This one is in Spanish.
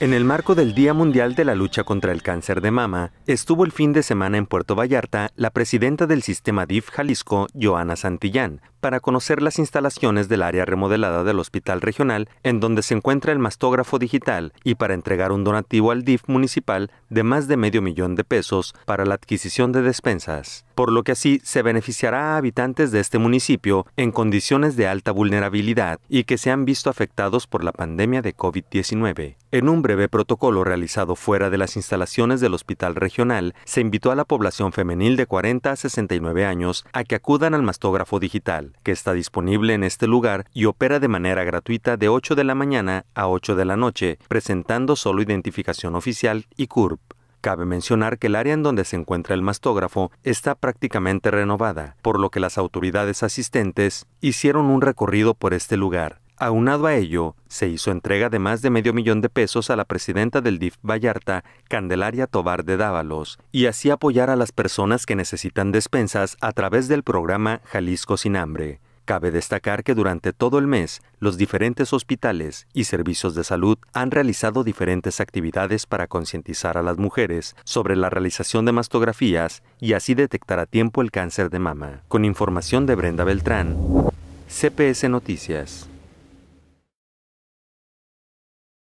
En el marco del Día Mundial de la Lucha contra el Cáncer de Mama, estuvo el fin de semana en Puerto Vallarta la presidenta del sistema DIF Jalisco, Joana Santillán, para conocer las instalaciones del área remodelada del Hospital Regional, en donde se encuentra el mastógrafo digital, y para entregar un donativo al DIF municipal de más de medio millón de pesos para la adquisición de despensas, por lo que así se beneficiará a habitantes de este municipio en condiciones de alta vulnerabilidad y que se han visto afectados por la pandemia de COVID-19. En un breve protocolo realizado fuera de las instalaciones del Hospital Regional, se invitó a la población femenil de 40 a 69 años a que acudan al mastógrafo digital que está disponible en este lugar y opera de manera gratuita de 8 de la mañana a 8 de la noche, presentando solo identificación oficial y CURP. Cabe mencionar que el área en donde se encuentra el mastógrafo está prácticamente renovada, por lo que las autoridades asistentes hicieron un recorrido por este lugar Aunado a ello, se hizo entrega de más de medio millón de pesos a la presidenta del DIF Vallarta, Candelaria Tobar de Dávalos, y así apoyar a las personas que necesitan despensas a través del programa Jalisco Sin Hambre. Cabe destacar que durante todo el mes, los diferentes hospitales y servicios de salud han realizado diferentes actividades para concientizar a las mujeres sobre la realización de mastografías y así detectar a tiempo el cáncer de mama. Con información de Brenda Beltrán, CPS Noticias.